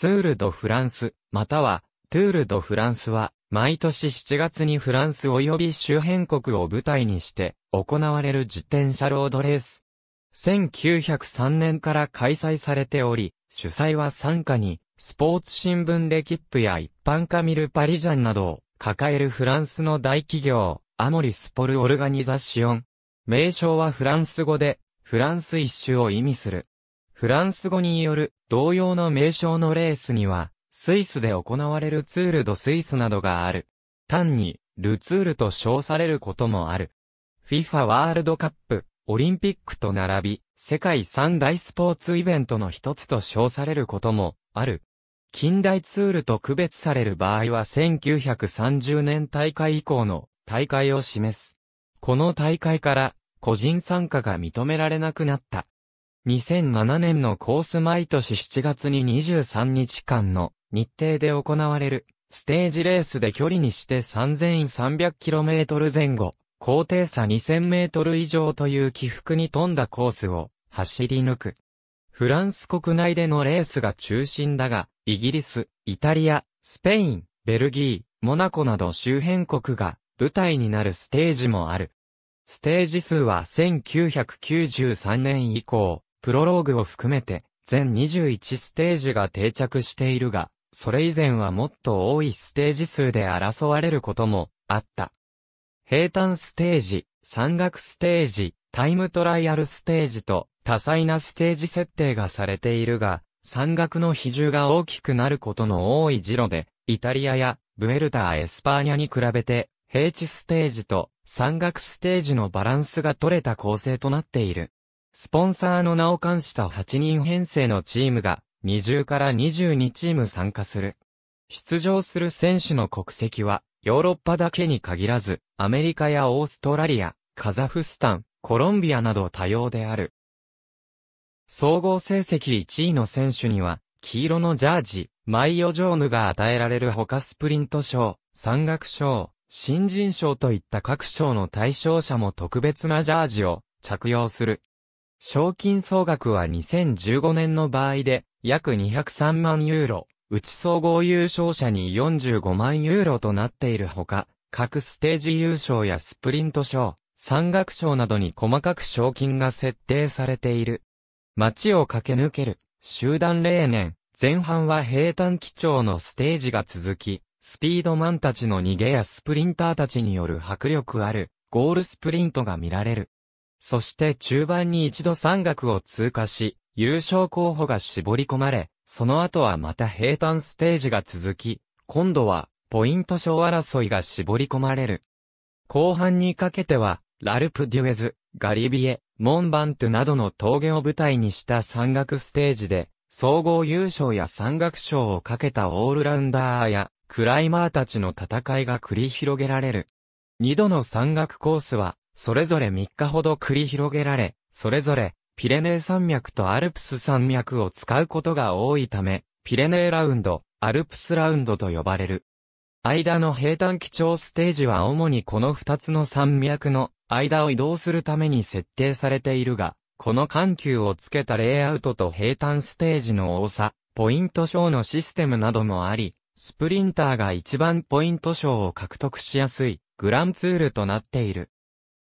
ツール・ド・フランス、または、トゥール・ド・フランスは、毎年7月にフランス及び周辺国を舞台にして、行われる自転車ロードレース。1903年から開催されており、主催は参加に、スポーツ新聞レキップや一般カミル・パリジャンなどを抱えるフランスの大企業、アモリスポル・オルガニザシオン。名称はフランス語で、フランス一周を意味する。フランス語による同様の名称のレースには、スイスで行われるツールドスイスなどがある。単に、ルツールと称されることもある。FIFA ワールドカップ、オリンピックと並び、世界三大スポーツイベントの一つと称されることもある。近代ツールと区別される場合は1930年大会以降の大会を示す。この大会から個人参加が認められなくなった。2007年のコース毎年7月に23日間の日程で行われるステージレースで距離にして 3300km 前後、高低差 2000m 以上という起伏に富んだコースを走り抜く。フランス国内でのレースが中心だが、イギリス、イタリア、スペイン、ベルギー、モナコなど周辺国が舞台になるステージもある。ステージ数は1993年以降、プロローグを含めて、全21ステージが定着しているが、それ以前はもっと多いステージ数で争われることもあった。平坦ステージ、山岳ステージ、タイムトライアルステージと多彩なステージ設定がされているが、山岳の比重が大きくなることの多いジロで、イタリアやブエルターエスパーニャに比べて、平地ステージと山岳ステージのバランスが取れた構成となっている。スポンサーの名を冠した8人編成のチームが、20から22チーム参加する。出場する選手の国籍は、ヨーロッパだけに限らず、アメリカやオーストラリア、カザフスタン、コロンビアなど多様である。総合成績1位の選手には、黄色のジャージ、マイオジョーヌが与えられるほかスプリント賞、山岳賞、新人賞といった各賞の対象者も特別なジャージを着用する。賞金総額は2015年の場合で約203万ユーロ、うち総合優勝者に45万ユーロとなっているほか、各ステージ優勝やスプリント賞、山岳賞などに細かく賞金が設定されている。街を駆け抜ける、集団例年、前半は平坦基調のステージが続き、スピードマンたちの逃げやスプリンターたちによる迫力ある、ゴールスプリントが見られる。そして中盤に一度山岳を通過し、優勝候補が絞り込まれ、その後はまた平坦ステージが続き、今度はポイント賞争いが絞り込まれる。後半にかけては、ラルプ・デュエズ、ガリビエ、モンバントなどの峠を舞台にした山岳ステージで、総合優勝や山岳賞をかけたオールラウンダーや、クライマーたちの戦いが繰り広げられる。二度の山岳コースは、それぞれ3日ほど繰り広げられ、それぞれ、ピレネー山脈とアルプス山脈を使うことが多いため、ピレネーラウンド、アルプスラウンドと呼ばれる。間の平坦基調ステージは主にこの2つの山脈の間を移動するために設定されているが、この緩急をつけたレイアウトと平坦ステージの多さ、ポイント賞のシステムなどもあり、スプリンターが一番ポイント賞を獲得しやすいグランツールとなっている。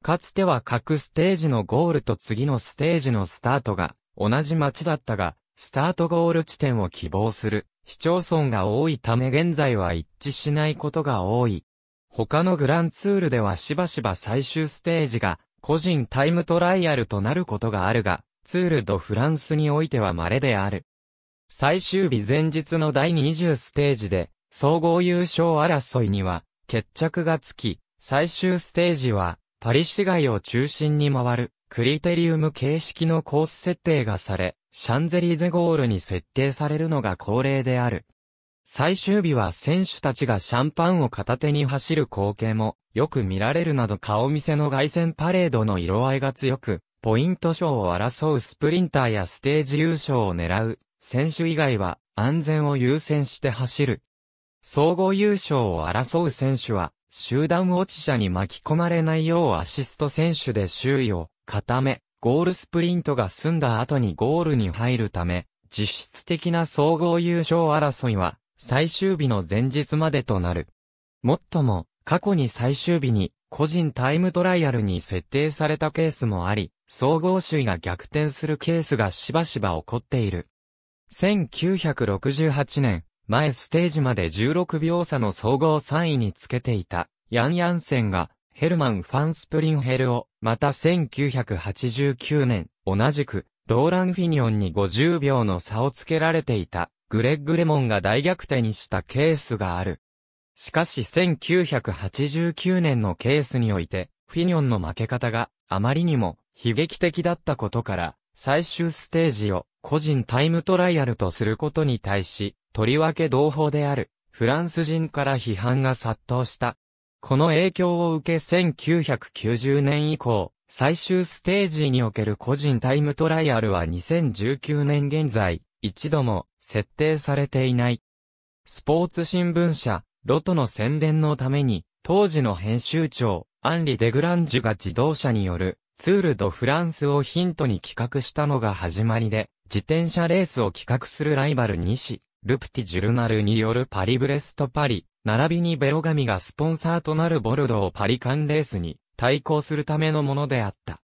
かつては各ステージのゴールと次のステージのスタートが同じ街だったが、スタートゴール地点を希望する市町村が多いため現在は一致しないことが多い。他のグランツールではしばしば最終ステージが個人タイムトライアルとなることがあるが、ツールドフランスにおいては稀である。最終日前日の第20ステージで、総合優勝争いには決着がつき、最終ステージはパリ市街を中心に回る、クリテリウム形式のコース設定がされ、シャンゼリーゼゴールに設定されるのが恒例である。最終日は選手たちがシャンパンを片手に走る光景もよく見られるなど顔見せの凱旋パレードの色合いが強く、ポイント賞を争うスプリンターやステージ優勝を狙う選手以外は安全を優先して走る。総合優勝を争う選手は集団落ち者に巻き込まれないようアシスト選手で周囲を固め、ゴールスプリントが済んだ後にゴールに入るため、実質的な総合優勝争いは最終日の前日までとなる。もっとも、過去に最終日に個人タイムトライアルに設定されたケースもあり、総合首位が逆転するケースがしばしば起こっている。1968年、前ステージまで16秒差の総合3位につけていた、ヤンヤンセンが、ヘルマン・ファンスプリンヘルを、また1989年、同じく、ローラン・フィニオンに50秒の差をつけられていた、グレッグ・レモンが大逆転にしたケースがある。しかし1989年のケースにおいて、フィニョンの負け方があまりにも悲劇的だったことから、最終ステージを個人タイムトライアルとすることに対し、とりわけ同胞である、フランス人から批判が殺到した。この影響を受け1990年以降、最終ステージにおける個人タイムトライアルは2019年現在、一度も設定されていない。スポーツ新聞社、ロトの宣伝のために、当時の編集長、アンリ・デグランジュが自動車によるツール・ド・フランスをヒントに企画したのが始まりで、自転車レースを企画するライバル西、ルプティジュルナルによるパリブレストパリ、並びにベロガミがスポンサーとなるボルドーパリカンレースに対抗するためのものであった。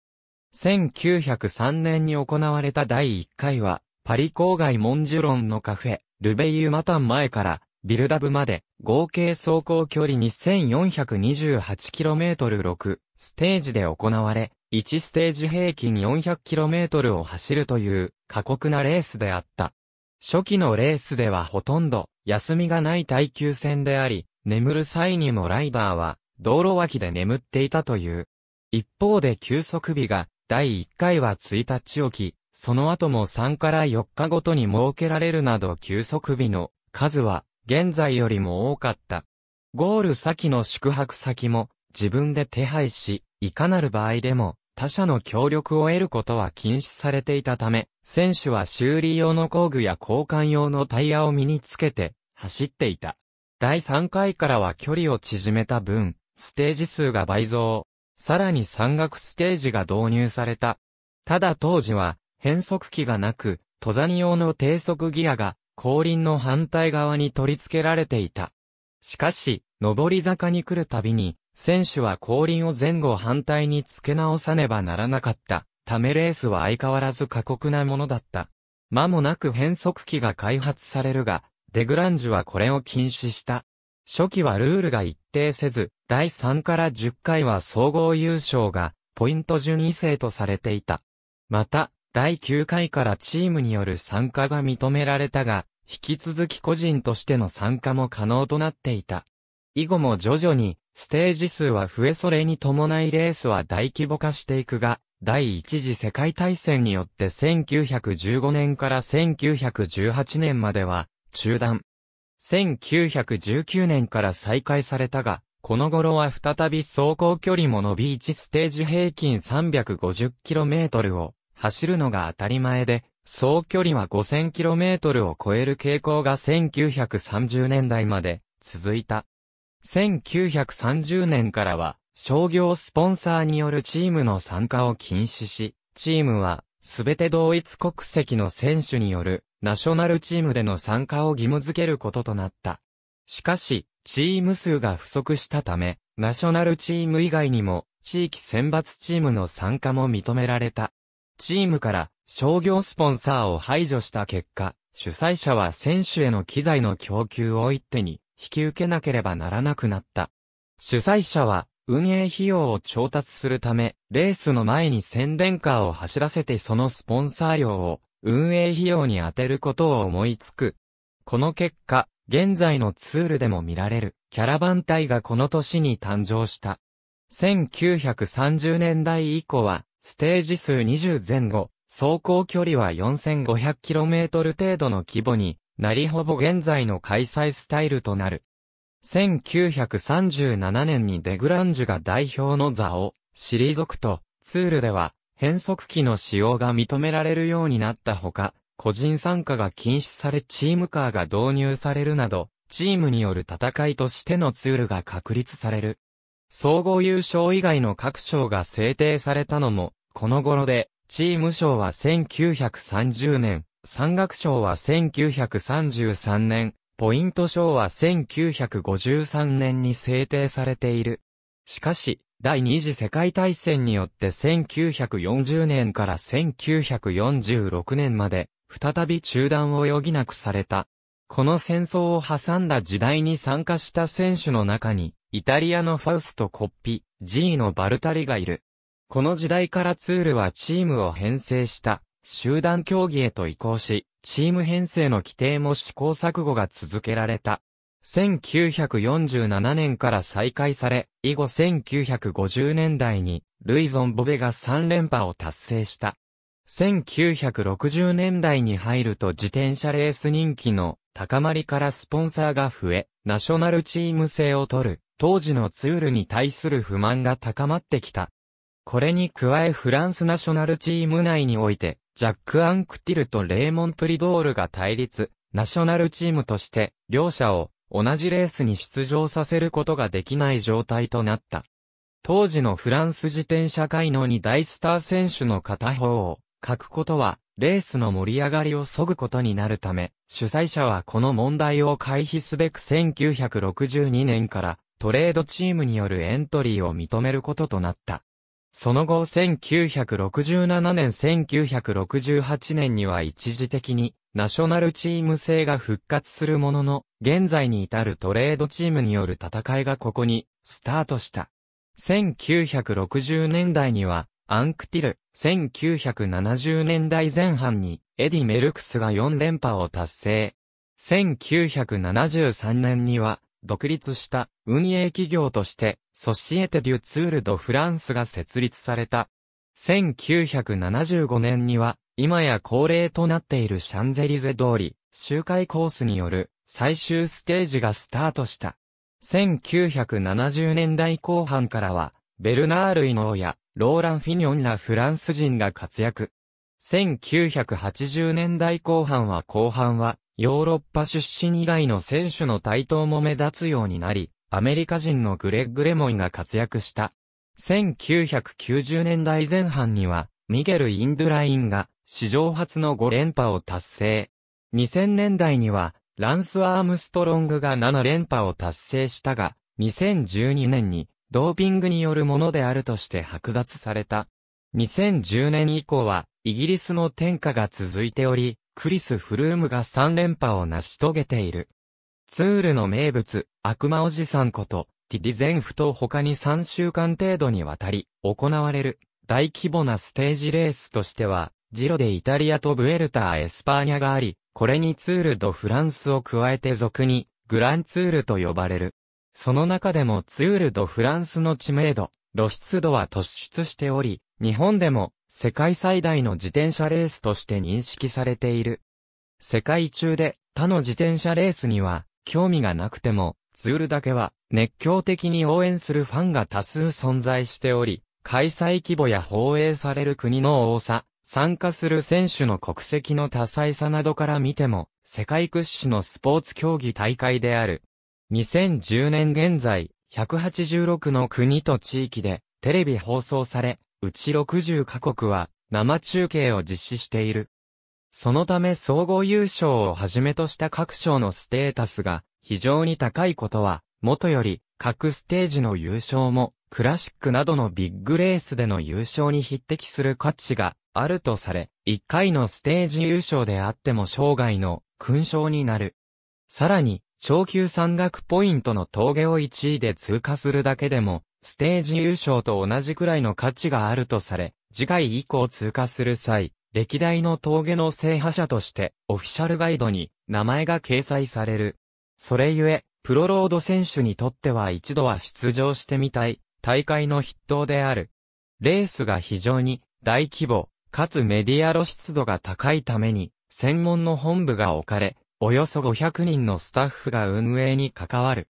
1903年に行われた第1回は、パリ郊外モンジュロンのカフェ、ルベイユマタン前から、ビルダブまで、合計走行距離 2428km6、ステージで行われ、1ステージ平均 400km を走るという過酷なレースであった。初期のレースではほとんど休みがない耐久戦であり、眠る際にもライダーは道路脇で眠っていたという。一方で休息日が第1回は1日置き、その後も3から4日ごとに設けられるなど休息日の数は現在よりも多かった。ゴール先の宿泊先も自分で手配し、いかなる場合でも他者の協力を得ることは禁止されていたため、選手は修理用の工具や交換用のタイヤを身につけて走っていた。第3回からは距離を縮めた分、ステージ数が倍増。さらに山岳ステージが導入された。ただ当時は、変速機がなく、登山用の低速ギアが、後輪の反対側に取り付けられていた。しかし、上り坂に来るたびに、選手は後輪を前後反対に付け直さねばならなかった。ためレースは相変わらず過酷なものだった。間もなく変速機が開発されるが、デグランジュはこれを禁止した。初期はルールが一定せず、第3から10回は総合優勝が、ポイント順位制とされていた。また、第9回からチームによる参加が認められたが、引き続き個人としての参加も可能となっていた。以後も徐々に、ステージ数は増えそれに伴いレースは大規模化していくが、第一次世界大戦によって1915年から1918年までは中断。1919年から再開されたが、この頃は再び走行距離も伸び1ステージ平均 350km を走るのが当たり前で、走距離は 5000km を超える傾向が1930年代まで続いた。1930年からは、商業スポンサーによるチームの参加を禁止し、チームは、すべて同一国籍の選手による、ナショナルチームでの参加を義務付けることとなった。しかし、チーム数が不足したため、ナショナルチーム以外にも、地域選抜チームの参加も認められた。チームから商業スポンサーを排除した結果、主催者は選手への機材の供給を一手に引き受けなければならなくなった。主催者は、運営費用を調達するため、レースの前に宣伝カーを走らせてそのスポンサー料を運営費用に充てることを思いつく。この結果、現在のツールでも見られるキャラバン隊がこの年に誕生した。1930年代以降は、ステージ数20前後、走行距離は 4500km 程度の規模になりほぼ現在の開催スタイルとなる。1937年にデグランジュが代表の座を退くと、ツールでは変速機の使用が認められるようになったほか、個人参加が禁止されチームカーが導入されるなど、チームによる戦いとしてのツールが確立される。総合優勝以外の各賞が制定されたのも、この頃で、チーム賞は1930年、山岳賞は1933年、ポイント賞は1953年に制定されている。しかし、第二次世界大戦によって1940年から1946年まで、再び中断を余儀なくされた。この戦争を挟んだ時代に参加した選手の中に、イタリアのファウスト・コッピ、G のバルタリがいる。この時代からツールはチームを編成した。集団競技へと移行し、チーム編成の規定も試行錯誤が続けられた。1947年から再開され、以後1950年代に、ルイゾン・ボベが3連覇を達成した。1960年代に入ると自転車レース人気の高まりからスポンサーが増え、ナショナルチーム制を取る、当時のツールに対する不満が高まってきた。これに加えフランスナショナルチーム内において、ジャック・アンクティルとレーモン・プリドールが対立、ナショナルチームとして、両者を同じレースに出場させることができない状態となった。当時のフランス自転車界の2大スター選手の片方を書くことは、レースの盛り上がりを削ぐことになるため、主催者はこの問題を回避すべく1962年からトレードチームによるエントリーを認めることとなった。その後1967年1968年には一時的にナショナルチーム制が復活するものの、現在に至るトレードチームによる戦いがここにスタートした。1960年代にはアンクティル、1970年代前半にエディ・メルクスが4連覇を達成。1973年には独立した運営企業として、ソシエテ・デュ・ツール・ド・フランスが設立された。1975年には、今や恒例となっているシャンゼリゼ通り、周回コースによる最終ステージがスタートした。1970年代後半からは、ベルナール・イノーや、ローラン・フィニョンらフランス人が活躍。1980年代後半は後半は、ヨーロッパ出身以外の選手の台頭も目立つようになり、アメリカ人のグレッグ・レモンが活躍した。1990年代前半には、ミゲル・インドゥラインが、史上初の5連覇を達成。2000年代には、ランス・アームストロングが7連覇を達成したが、2012年に、ドーピングによるものであるとして剥奪された。2010年以降は、イギリスの天下が続いており、クリス・フルームが3連覇を成し遂げている。ツールの名物、悪魔おじさんこと、ティディゼンフと他に3週間程度にわたり、行われる、大規模なステージレースとしては、ジロでイタリアとブエルター・エスパーニャがあり、これにツールド・フランスを加えて俗に、グランツールと呼ばれる。その中でもツール・ド・フランスの知名度、露出度は突出しており、日本でも世界最大の自転車レースとして認識されている。世界中で他の自転車レースには興味がなくてもツールだけは熱狂的に応援するファンが多数存在しており、開催規模や放映される国の多さ、参加する選手の国籍の多彩さなどから見ても、世界屈指のスポーツ競技大会である。2010年現在、186の国と地域でテレビ放送され、うち60カ国は生中継を実施している。そのため総合優勝をはじめとした各賞のステータスが非常に高いことは、元より各ステージの優勝もクラシックなどのビッグレースでの優勝に匹敵する価値があるとされ、1回のステージ優勝であっても生涯の勲章になる。さらに、超級山岳ポイントの峠を1位で通過するだけでも、ステージ優勝と同じくらいの価値があるとされ、次回以降通過する際、歴代の峠の制覇者として、オフィシャルガイドに名前が掲載される。それゆえ、プロロード選手にとっては一度は出場してみたい、大会の筆頭である。レースが非常に大規模、かつメディア露出度が高いために、専門の本部が置かれ、およそ500人のスタッフが運営に関わる。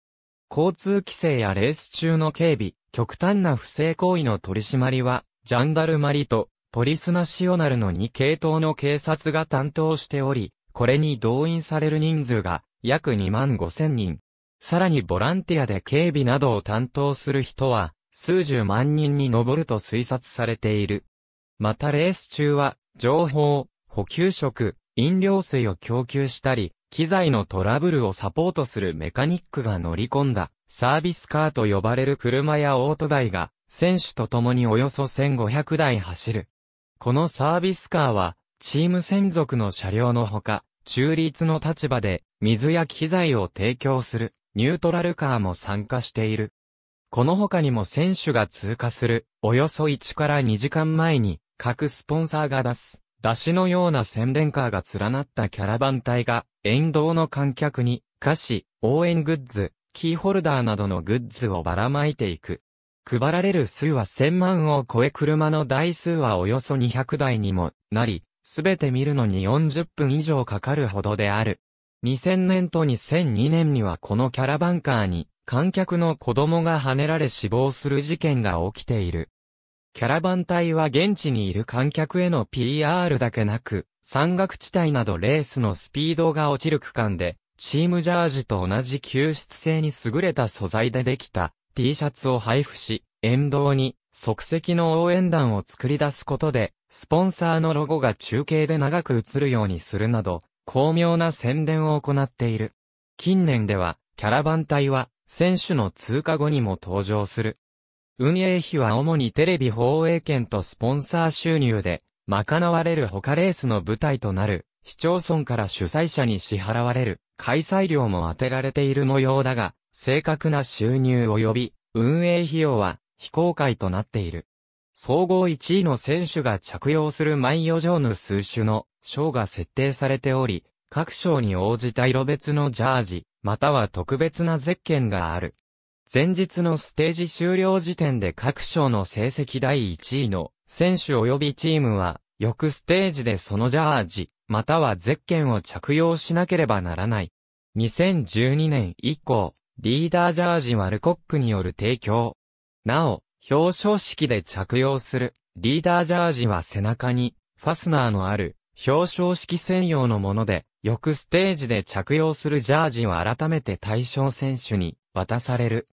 交通規制やレース中の警備、極端な不正行為の取り締まりは、ジャンダルマリとポリスナシオナルの2系統の警察が担当しており、これに動員される人数が約2万5千人。さらにボランティアで警備などを担当する人は、数十万人に上ると推察されている。またレース中は、情報、補給食、飲料水を供給したり、機材のトラブルをサポートするメカニックが乗り込んだサービスカーと呼ばれる車やオートバイが、選手と共におよそ1500台走る。このサービスカーは、チーム専属の車両のほか、中立の立場で、水や機材を提供する、ニュートラルカーも参加している。この他にも選手が通過する、およそ1から2時間前に、各スポンサーが出す、出しのような宣伝カーが連なったキャラバン隊が、沿道の観客に、歌詞、応援グッズ、キーホルダーなどのグッズをばらまいていく。配られる数は1000万を超え車の台数はおよそ200台にもなり、すべて見るのに40分以上かかるほどである。2000年と2002年にはこのキャラバンカーに観客の子供が跳ねられ死亡する事件が起きている。キャラバン隊は現地にいる観客への PR だけなく、山岳地帯などレースのスピードが落ちる区間で、チームジャージと同じ吸湿性に優れた素材でできた T シャツを配布し、沿道に即席の応援団を作り出すことで、スポンサーのロゴが中継で長く映るようにするなど、巧妙な宣伝を行っている。近年では、キャラバン隊は、選手の通過後にも登場する。運営費は主にテレビ放映権とスポンサー収入で、賄われる他レースの舞台となる、市町村から主催者に支払われる開催料も当てられている模様だが、正確な収入及び運営費用は非公開となっている。総合1位の選手が着用する万余剰の数種の賞が設定されており、各賞に応じた色別のジャージ、または特別なゼッケンがある。前日のステージ終了時点で各賞の成績第1位の選手及びチームは、翌ステージでそのジャージ、またはゼッケンを着用しなければならない。2012年以降、リーダージャージはルコックによる提供。なお、表彰式で着用するリーダージャージは背中にファスナーのある表彰式専用のもので、翌ステージで着用するジャージは改めて対象選手に渡される。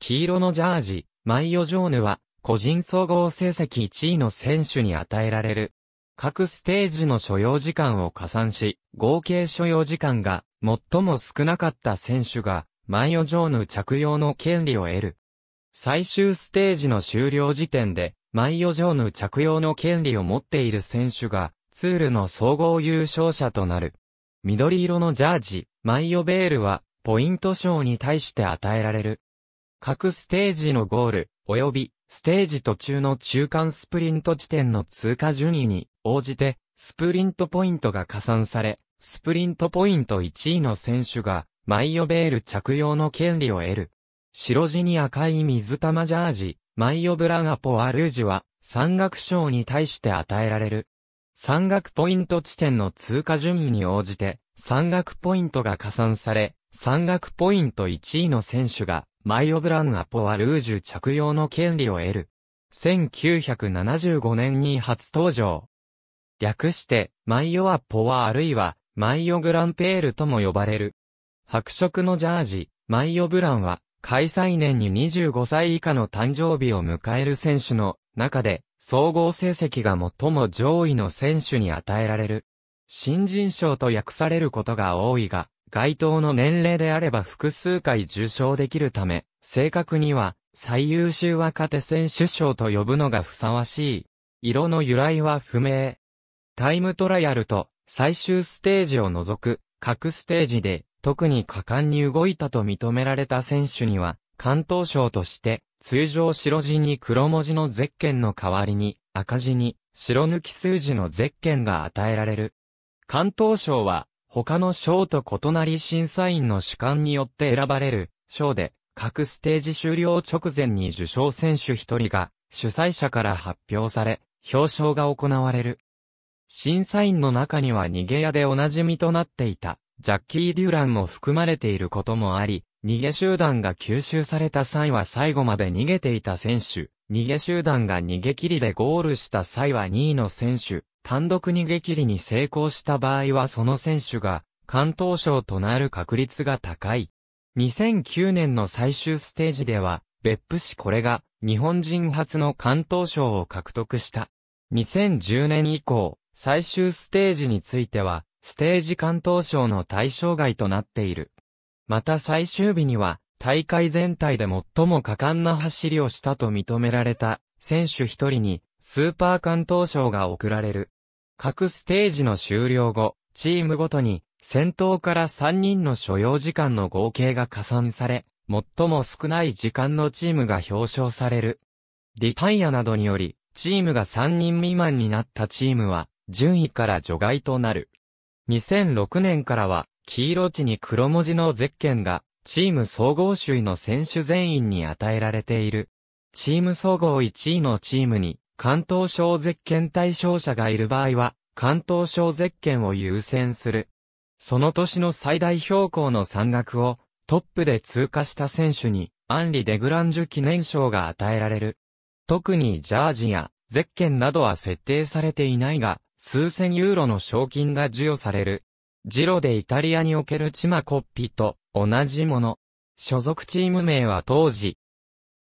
黄色のジャージ、マイオジョーヌは個人総合成績1位の選手に与えられる各ステージの所要時間を加算し、合計所要時間が最も少なかった選手が、マジョーヌ着用の権利を得る。最終ステージの終了時点で、マジョーヌ着用の権利を持っている選手が、ツールの総合優勝者となる。緑色のジャージ、マイオベールは、ポイント賞に対して与えられる。各ステージのゴール、及び、ステージ途中の中間スプリント地点の通過順位に応じて、スプリントポイントが加算され、スプリントポイント1位の選手が、マイオベール着用の権利を得る。白地に赤い水玉ジャージ、マイオブラガポアルージュは、山岳賞に対して与えられる。山岳ポイント地点の通過順位に応じて、山岳ポイントが加算され、山岳ポイント1位の選手が、マイオブランアポアルージュ着用の権利を得る。1975年に初登場。略して、マイオアポはあるいは、マイオグランペールとも呼ばれる。白色のジャージ、マイオブランは、開催年に25歳以下の誕生日を迎える選手の中で、総合成績が最も上位の選手に与えられる。新人賞と訳されることが多いが、該当の年齢であれば複数回受賞できるため、正確には、最優秀若手選手賞と呼ぶのがふさわしい。色の由来は不明。タイムトライアルと最終ステージを除く各ステージで特に果敢に動いたと認められた選手には、関東賞として、通常白地に黒文字のゼッケンの代わりに、赤字に白抜き数字のゼッケンが与えられる。関東賞は、他の賞と異なり審査員の主観によって選ばれる賞で、各ステージ終了直前に受賞選手一人が主催者から発表され、表彰が行われる。審査員の中には逃げ屋でおなじみとなっていた、ジャッキー・デュランも含まれていることもあり、逃げ集団が吸収された際は最後まで逃げていた選手、逃げ集団が逃げ切りでゴールした際は2位の選手、単独逃げ切りに成功した場合はその選手が、関東賞となる確率が高い。2009年の最終ステージでは、別府市これが日本人初の関東賞を獲得した。2010年以降、最終ステージについては、ステージ関東賞の対象外となっている。また最終日には、大会全体で最も果敢な走りをしたと認められた選手一人にスーパー関東賞が贈られる。各ステージの終了後、チームごとに先頭から3人の所要時間の合計が加算され、最も少ない時間のチームが表彰される。リタイアなどにより、チームが3人未満になったチームは、順位から除外となる。2006年からは、黄色地に黒文字のゼッケンが、チーム総合首位の選手全員に与えられている。チーム総合1位のチームに、関東省ゼッケン対象者がいる場合は、関東省ゼッケンを優先する。その年の最大標高の山岳を、トップで通過した選手に、アンリ・デグランジュ記念賞が与えられる。特にジャージや、ゼッケンなどは設定されていないが、数千ユーロの賞金が授与される。ジロでイタリアにおけるチマコッピと同じもの。所属チーム名は当時。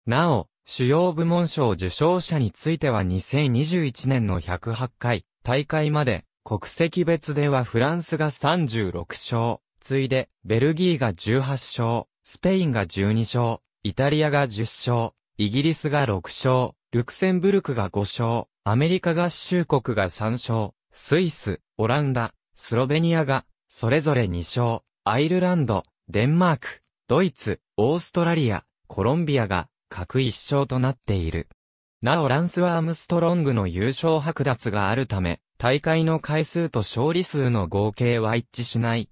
なお、主要部門賞受賞者については2021年の108回大会まで国籍別ではフランスが36勝、ついでベルギーが18勝、スペインが12勝、イタリアが10勝、イギリスが6勝、ルクセンブルクが5勝、アメリカ合衆国が3勝、スイス、オランダ、スロベニアが、それぞれ2勝、アイルランド、デンマーク、ドイツ、オーストラリア、コロンビアが、各1勝となっている。なおランスはアームストロングの優勝剥奪があるため、大会の回数と勝利数の合計は一致しない。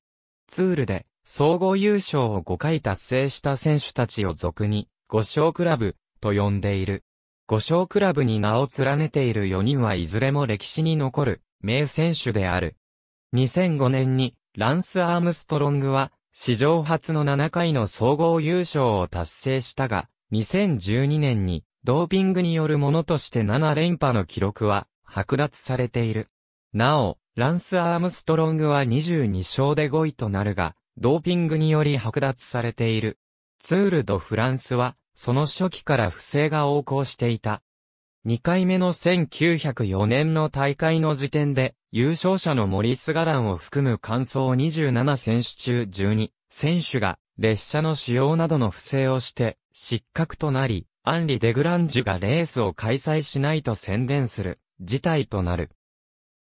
ツールで、総合優勝を5回達成した選手たちを俗に、5勝クラブ、と呼んでいる。五章クラブに名を連ねている4人はいずれも歴史に残る名選手である。2005年にランス・アームストロングは史上初の7回の総合優勝を達成したが、2012年にドーピングによるものとして7連覇の記録は剥奪されている。なお、ランス・アームストロングは22勝で5位となるが、ドーピングにより剥奪されている。ツール・ド・フランスはその初期から不正が横行していた。2回目の1904年の大会の時点で、優勝者のモリス・ガランを含む完走27選手中12選手が、列車の使用などの不正をして、失格となり、アンリ・デグランジュがレースを開催しないと宣伝する、事態となる。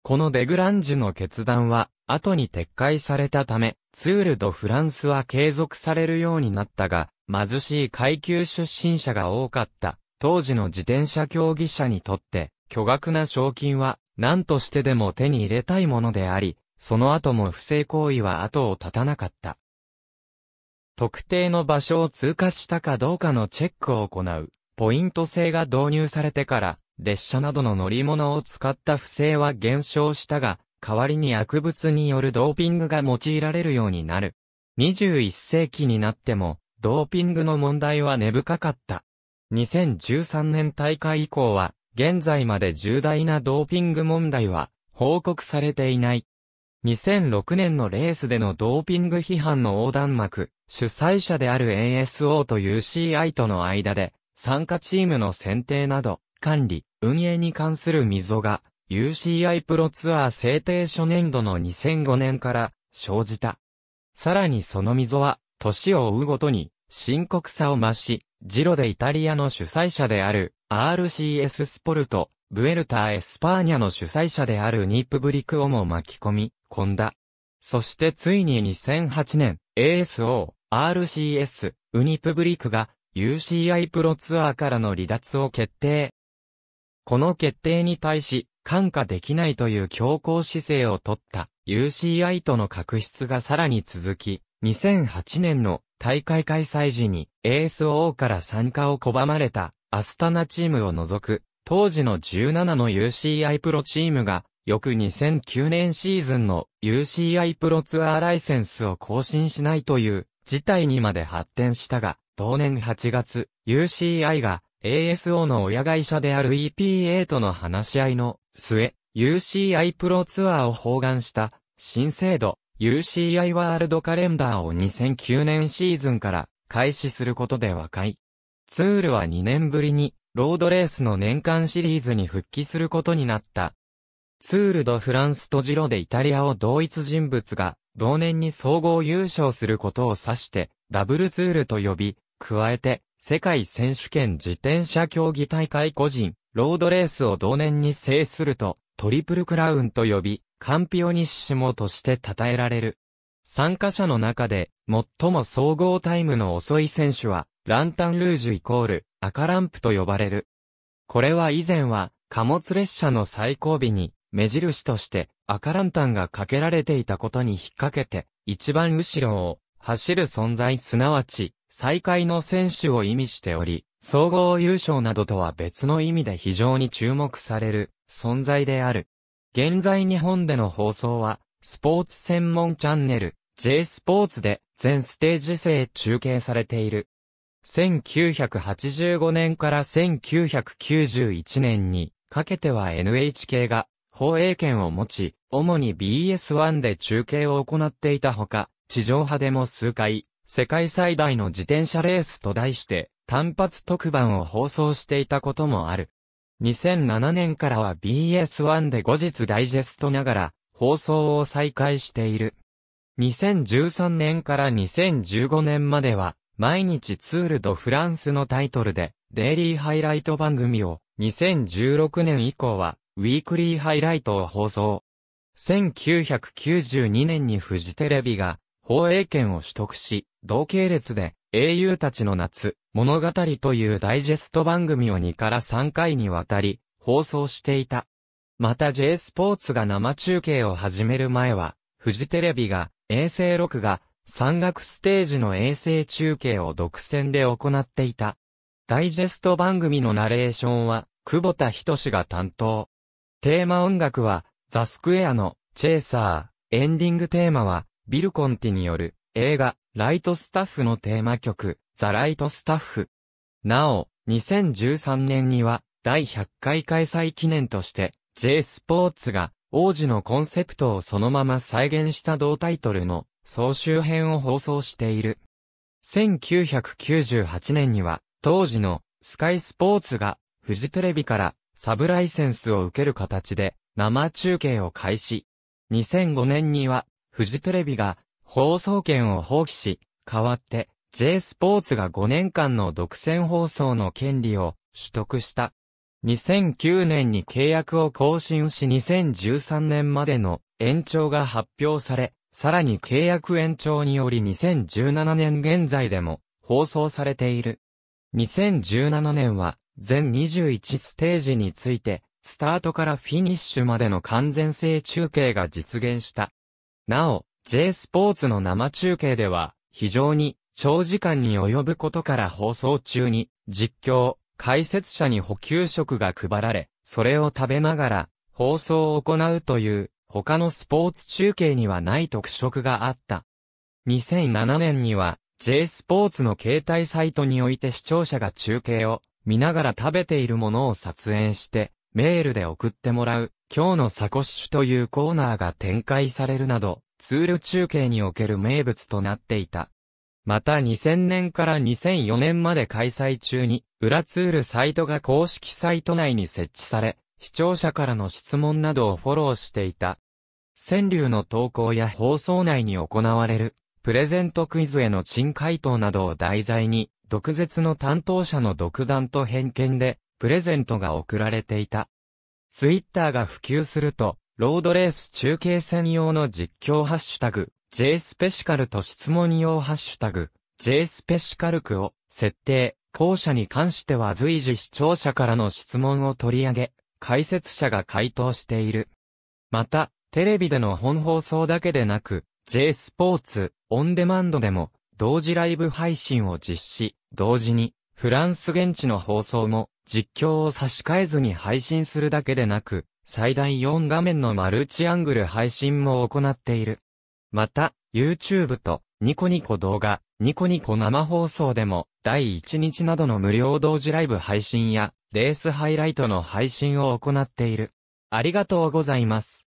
このデグランジュの決断は、後に撤回されたため、ツール・ド・フランスは継続されるようになったが、貧しい階級出身者が多かった。当時の自転車競技者にとって、巨額な賞金は、何としてでも手に入れたいものであり、その後も不正行為は後を絶たなかった。特定の場所を通過したかどうかのチェックを行う、ポイント制が導入されてから、列車などの乗り物を使った不正は減少したが、代わりに薬物によるドーピングが用いられるようになる。21世紀になっても、ドーピングの問題は根深かった。2013年大会以降は、現在まで重大なドーピング問題は報告されていない。2006年のレースでのドーピング批判の横断幕、主催者である ASO と UCI との間で、参加チームの選定など、管理、運営に関する溝が、UCI プロツアー制定初年度の2005年から生じた。さらにその溝は、年を追うごとに、深刻さを増し、ジロでイタリアの主催者である、RCS スポルト、ブエルターエスパーニャの主催者であるニープブリクをも巻き込み、込んだ。そしてついに2008年、ASO、RCS、ウニプブリクが UCI プロツアーからの離脱を決定。この決定に対し、感化できないという強硬姿勢を取った UCI との確執がさらに続き、2008年の大会開催時に ASO から参加を拒まれたアスタナチームを除く当時の17の UCI プロチームが翌2009年シーズンの UCI プロツアーライセンスを更新しないという事態にまで発展したが同年8月 UCI が ASO の親会社である EPA との話し合いの末 UCI プロツアーを包含した新制度 UCI ワールドカレンダーを2009年シーズンから開始することで和解。ツールは2年ぶりに、ロードレースの年間シリーズに復帰することになった。ツールドフランスとジロでイタリアを同一人物が、同年に総合優勝することを指して、ダブルツールと呼び、加えて、世界選手権自転車競技大会個人、ロードレースを同年に制すると、トリプルクラウンと呼び、カンピオニッシモとして称えられる。参加者の中で、最も総合タイムの遅い選手は、ランタンルージュイコール、赤ランプと呼ばれる。これは以前は、貨物列車の最後尾に、目印として、赤ランタンがかけられていたことに引っ掛けて、一番後ろを、走る存在すなわち、最下位の選手を意味しており、総合優勝などとは別の意味で非常に注目される、存在である。現在日本での放送は、スポーツ専門チャンネル、J スポーツで全ステージ制中継されている。1985年から1991年にかけては NHK が放映権を持ち、主に BS1 で中継を行っていたほか、地上波でも数回、世界最大の自転車レースと題して単発特番を放送していたこともある。2007年からは BS1 で後日ダイジェストながら放送を再開している。2013年から2015年までは毎日ツールドフランスのタイトルでデイリーハイライト番組を2016年以降はウィークリーハイライトを放送。1992年にフジテレビが放映権を取得し、同系列で英雄たちの夏物語というダイジェスト番組を2から3回にわたり放送していた。また J スポーツが生中継を始める前は、フジテレビが衛星録画、山岳ステージの衛星中継を独占で行っていた。ダイジェスト番組のナレーションは、久保田仁が担当。テーマ音楽は、ザ・スクエアの、チェイサー。エンディングテーマは、ビル・コンティによる、映画、ライトスタッフのテーマ曲、ザ・ライトスタッフ。なお、2013年には、第100回開催記念として、J スポーツが、王子のコンセプトをそのまま再現した同タイトルの総集編を放送している。1998年には、当時のスカイスポーツが、フジテレビからサブライセンスを受ける形で生中継を開始。2005年には、フジテレビが放送権を放棄し、代わって J スポーツが5年間の独占放送の権利を取得した。2009年に契約を更新し2013年までの延長が発表され、さらに契約延長により2017年現在でも放送されている。2017年は全21ステージについて、スタートからフィニッシュまでの完全性中継が実現した。なお、J スポーツの生中継では、非常に長時間に及ぶことから放送中に、実況、解説者に補給食が配られ、それを食べながら、放送を行うという、他のスポーツ中継にはない特色があった。2007年には、J スポーツの携帯サイトにおいて視聴者が中継を見ながら食べているものを撮影して、メールで送ってもらう、今日のサコッシュというコーナーが展開されるなど、ツール中継における名物となっていた。また2000年から2004年まで開催中に、裏ツールサイトが公式サイト内に設置され、視聴者からの質問などをフォローしていた。川柳の投稿や放送内に行われる、プレゼントクイズへの珍回答などを題材に、毒舌の担当者の独断と偏見で、プレゼントが送られていた。ツイッターが普及すると、ロードレース中継専用の実況ハッシュタグ、J スペシカルと質問用ハッシュタグ、J スペシカル区を設定。後者に関しては随時視聴者からの質問を取り上げ、解説者が回答している。また、テレビでの本放送だけでなく、J スポーツ、オンデマンドでも、同時ライブ配信を実施、同時に、フランス現地の放送も、実況を差し替えずに配信するだけでなく、最大4画面のマルチアングル配信も行っている。また、YouTube とニコニコ動画、ニコニコ生放送でも、第1日などの無料同時ライブ配信や、レースハイライトの配信を行っている。ありがとうございます。